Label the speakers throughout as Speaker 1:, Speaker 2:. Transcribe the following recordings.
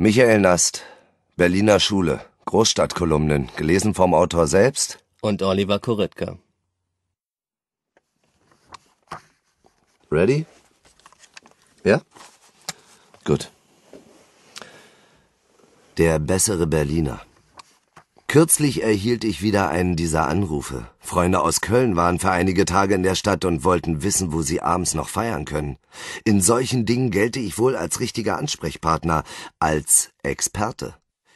Speaker 1: Michael Nast, Berliner Schule, Großstadtkolumnen, gelesen vom Autor selbst und Oliver Kuritka. Ready? Ja? Gut. Der bessere Berliner. Kürzlich erhielt ich wieder einen dieser Anrufe. Freunde aus Köln waren für einige Tage in der Stadt und wollten wissen, wo sie abends noch feiern können. In solchen Dingen gelte ich wohl als richtiger Ansprechpartner, als Experte.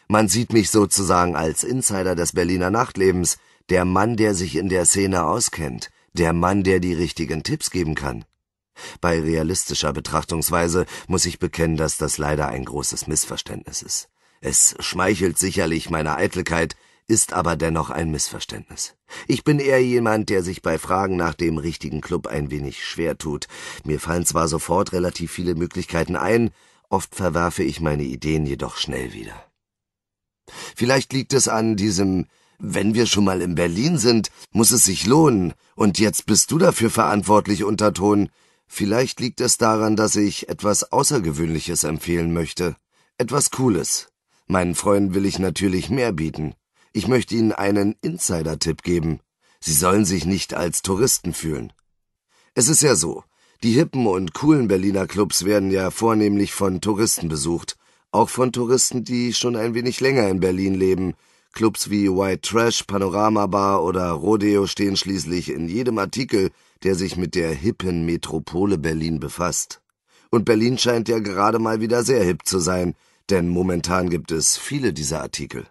Speaker 1: Man sieht mich sozusagen als Insider des Berliner Nachtlebens, der Mann, der sich in der Szene auskennt, der Mann, der die richtigen Tipps geben kann. Bei realistischer Betrachtungsweise muss ich bekennen, dass das leider ein großes Missverständnis ist. Es schmeichelt sicherlich meiner Eitelkeit, ist aber dennoch ein Missverständnis. Ich bin eher jemand, der sich bei Fragen nach dem richtigen Club ein wenig schwer tut. Mir fallen zwar sofort relativ viele Möglichkeiten ein, oft verwerfe ich meine Ideen jedoch schnell wieder. Vielleicht liegt es an diesem wenn wir schon mal in Berlin sind, muss es sich lohnen, und jetzt bist du dafür verantwortlich, Unterton. Vielleicht liegt es daran, dass ich etwas Außergewöhnliches empfehlen möchte. Etwas Cooles, Meinen Freunden will ich natürlich mehr bieten. Ich möchte ihnen einen Insider-Tipp geben. Sie sollen sich nicht als Touristen fühlen. Es ist ja so, die hippen und coolen Berliner Clubs werden ja vornehmlich von Touristen besucht, auch von Touristen, die schon ein wenig länger in Berlin leben. Clubs wie White Trash, Panorama Bar oder Rodeo stehen schließlich in jedem Artikel, der sich mit der hippen Metropole Berlin befasst. Und Berlin scheint ja gerade mal wieder sehr hip zu sein, denn momentan gibt es viele dieser Artikel.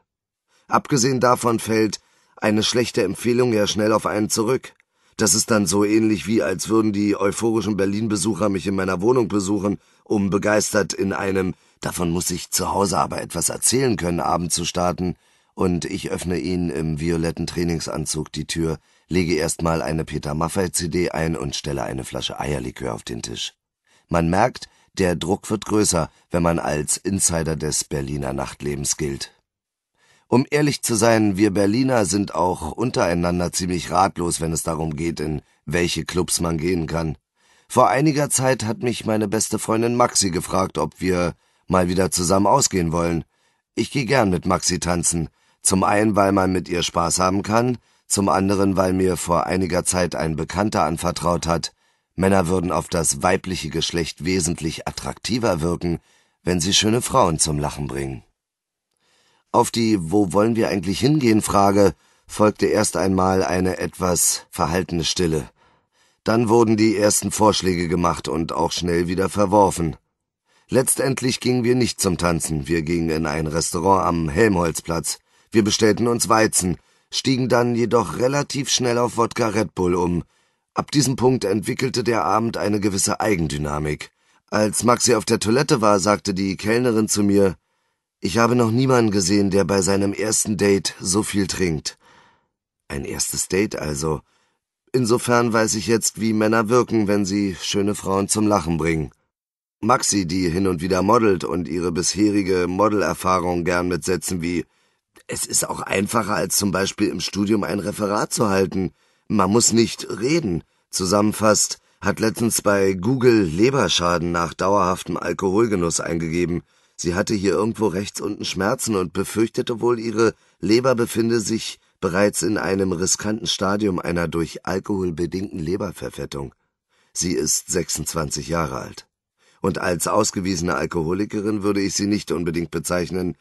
Speaker 1: Abgesehen davon fällt eine schlechte Empfehlung ja schnell auf einen zurück. Das ist dann so ähnlich wie, als würden die euphorischen Berlin-Besucher mich in meiner Wohnung besuchen, um begeistert in einem Davon muss ich zu Hause aber etwas erzählen können, Abend zu starten, und ich öffne ihnen im violetten Trainingsanzug die Tür, lege erstmal eine Peter Maffay CD ein und stelle eine Flasche Eierlikör auf den Tisch. Man merkt, der Druck wird größer, wenn man als Insider des Berliner Nachtlebens gilt. Um ehrlich zu sein, wir Berliner sind auch untereinander ziemlich ratlos, wenn es darum geht, in welche Clubs man gehen kann. Vor einiger Zeit hat mich meine beste Freundin Maxi gefragt, ob wir mal wieder zusammen ausgehen wollen. Ich gehe gern mit Maxi tanzen. Zum einen, weil man mit ihr Spaß haben kann, zum anderen, weil mir vor einiger Zeit ein Bekannter anvertraut hat, Männer würden auf das weibliche Geschlecht wesentlich attraktiver wirken, wenn sie schöne Frauen zum Lachen bringen. Auf die Wo wollen wir eigentlich hingehen Frage folgte erst einmal eine etwas verhaltene Stille. Dann wurden die ersten Vorschläge gemacht und auch schnell wieder verworfen. Letztendlich gingen wir nicht zum Tanzen, wir gingen in ein Restaurant am Helmholtzplatz. Wir bestellten uns Weizen, stiegen dann jedoch relativ schnell auf Wodka Red Bull um, Ab diesem Punkt entwickelte der Abend eine gewisse Eigendynamik. Als Maxi auf der Toilette war, sagte die Kellnerin zu mir, ich habe noch niemanden gesehen, der bei seinem ersten Date so viel trinkt. Ein erstes Date also. Insofern weiß ich jetzt, wie Männer wirken, wenn sie schöne Frauen zum Lachen bringen. Maxi, die hin und wieder modelt und ihre bisherige Modelerfahrung gern mit Sätzen wie Es ist auch einfacher, als zum Beispiel im Studium ein Referat zu halten man muss nicht reden zusammenfasst, hat letztens bei Google Leberschaden nach dauerhaftem Alkoholgenuss eingegeben. Sie hatte hier irgendwo rechts unten Schmerzen und befürchtete wohl, ihre Leber befinde sich bereits in einem riskanten Stadium einer durch Alkohol bedingten Leberverfettung. Sie ist 26 Jahre alt. Und als ausgewiesene Alkoholikerin würde ich sie nicht unbedingt bezeichnen,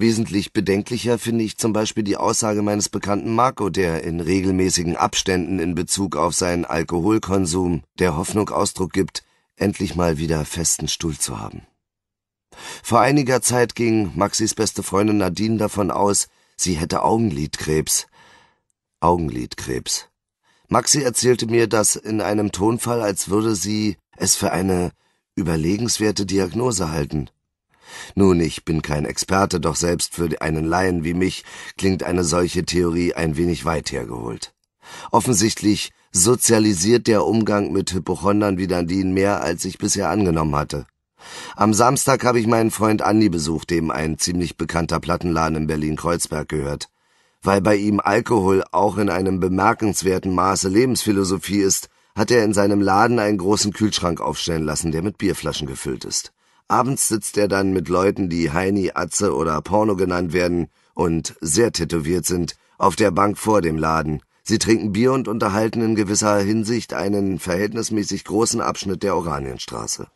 Speaker 1: Wesentlich bedenklicher finde ich zum Beispiel die Aussage meines Bekannten Marco, der in regelmäßigen Abständen in Bezug auf seinen Alkoholkonsum der Hoffnung Ausdruck gibt, endlich mal wieder festen Stuhl zu haben. Vor einiger Zeit ging Maxis beste Freundin Nadine davon aus, sie hätte Augenlidkrebs. Augenlidkrebs. Maxi erzählte mir das in einem Tonfall, als würde sie es für eine überlegenswerte Diagnose halten. Nun, ich bin kein Experte, doch selbst für einen Laien wie mich klingt eine solche Theorie ein wenig weit hergeholt. Offensichtlich sozialisiert der Umgang mit Hypochondern wie Dandin mehr, als ich bisher angenommen hatte. Am Samstag habe ich meinen Freund Andi besucht, dem ein ziemlich bekannter Plattenladen in Berlin-Kreuzberg gehört. Weil bei ihm Alkohol auch in einem bemerkenswerten Maße Lebensphilosophie ist, hat er in seinem Laden einen großen Kühlschrank aufstellen lassen, der mit Bierflaschen gefüllt ist. Abends sitzt er dann mit Leuten, die Heini, Atze oder Porno genannt werden und sehr tätowiert sind, auf der Bank vor dem Laden. Sie trinken Bier und unterhalten in gewisser Hinsicht einen verhältnismäßig großen Abschnitt der Oranienstraße.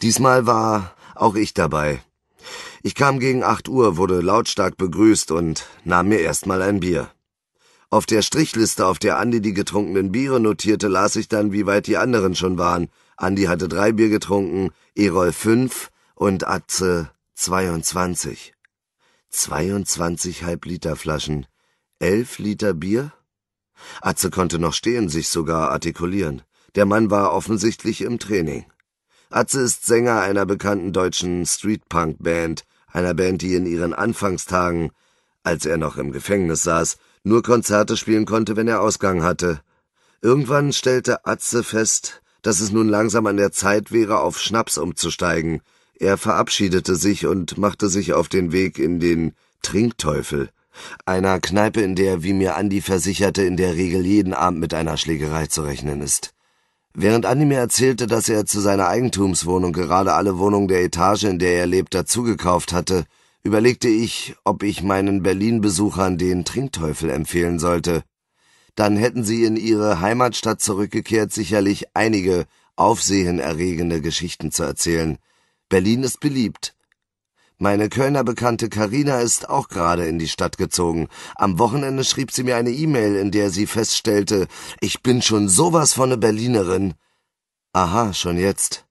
Speaker 1: Diesmal war auch ich dabei. Ich kam gegen acht Uhr, wurde lautstark begrüßt und nahm mir erstmal ein Bier. Auf der Strichliste, auf der Andi die getrunkenen Biere notierte, las ich dann, wie weit die anderen schon waren, Andi hatte drei Bier getrunken, Erol fünf und Atze zweiundzwanzig. 22 Halbliter Flaschen, elf Liter Bier? Atze konnte noch stehen, sich sogar artikulieren. Der Mann war offensichtlich im Training. Atze ist Sänger einer bekannten deutschen Streetpunk-Band, einer Band, die in ihren Anfangstagen, als er noch im Gefängnis saß, nur Konzerte spielen konnte, wenn er Ausgang hatte. Irgendwann stellte Atze fest, dass es nun langsam an der Zeit wäre, auf Schnaps umzusteigen. Er verabschiedete sich und machte sich auf den Weg in den Trinkteufel, einer Kneipe, in der, wie mir Andi versicherte, in der Regel jeden Abend mit einer Schlägerei zu rechnen ist. Während Andi mir erzählte, dass er zu seiner Eigentumswohnung gerade alle Wohnungen der Etage, in der er lebt, dazugekauft hatte, überlegte ich, ob ich meinen Berlin-Besuchern den Trinkteufel empfehlen sollte dann hätten sie in ihre Heimatstadt zurückgekehrt sicherlich einige aufsehenerregende Geschichten zu erzählen. Berlin ist beliebt. Meine Kölner Bekannte Karina ist auch gerade in die Stadt gezogen. Am Wochenende schrieb sie mir eine E-Mail, in der sie feststellte, ich bin schon sowas von eine Berlinerin. Aha, schon jetzt.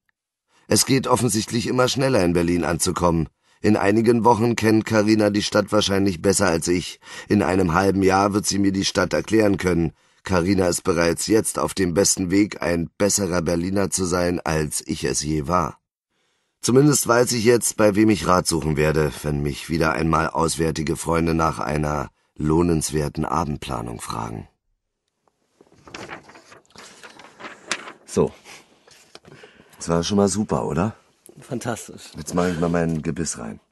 Speaker 1: Es geht offensichtlich immer schneller in Berlin anzukommen. In einigen Wochen kennt Karina die Stadt wahrscheinlich besser als ich. In einem halben Jahr wird sie mir die Stadt erklären können. Karina ist bereits jetzt auf dem besten Weg, ein besserer Berliner zu sein, als ich es je war. Zumindest weiß ich jetzt, bei wem ich Rat suchen werde, wenn mich wieder einmal auswärtige Freunde nach einer lohnenswerten Abendplanung fragen. So. Das war schon mal super, oder? Fantastisch. Jetzt mache ich mal mein Gebiss rein.